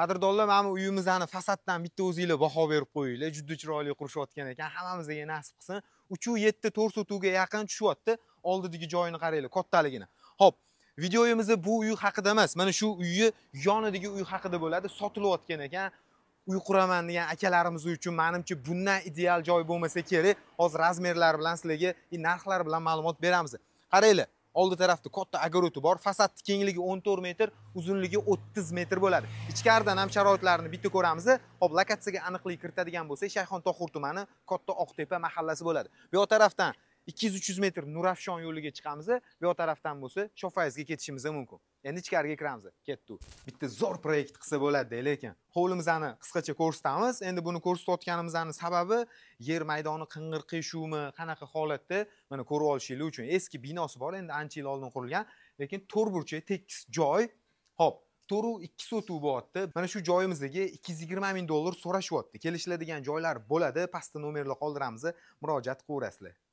qadirdonlar mana bu uyimizni fasaddan bitta o'zinglar baho berib qo'yinglar juda chiroyli qurishayotgan ekan hammamizga nasib qilsin 3.7 yetti to'rt sotuvga yaqin tushyapti oldidagi joyini qaranglar kattaligini ho'p videoyimizni bu uy haqida emas mana shu uyni yonidagi uy haqida bo'ladi sotilayotgan ekan uy quraman degan akalarimiz uchun manimcha bundan ideal joy bo'lmasa kerak hozir razmerlar bilan sizlarga e, narxlar bilan ma'lumot beramiz qaranglar oldi tarafda katta agaroti bor fasadni kengligi 14 metr uzunligi 30 metr bo'ladi ichkaridan ham sharoitlarini bitta ko'ramiz hop lokatsiyaga aniqlik kiritadigan bo'lsak shayxontohur tumani katta oqtepa mahallasi bo'ladi bu yoq tarafdan 200-300 metr nurafshon yo'liga chiqamiz bu e, yoq tarafdan bo'lsa shofayzga ketishimiz mumkin endi ichkariga kiramiz ketdi bitta zo'r proyekt qilsa bo'ladi, lekin hovlimizni qisqacha ko'rsatamiz endi buni ko'rsatayotganimizning sababi yer maydoni qing'ir qishuvmi, qanaqa holatda mana ko'rib olishingiz uchun eski binosi bor endi ancha yil oldin qurilgan lekin to'r burchak tekis joy ho'p to'ru 2 sotuv bo'yapti. mana shu joyimizdagi 220 ming dollar so'rashyapti kelishiladigan joylar bo'ladi pastda nomerlar qoldiramiz murojaat qilaverasizlar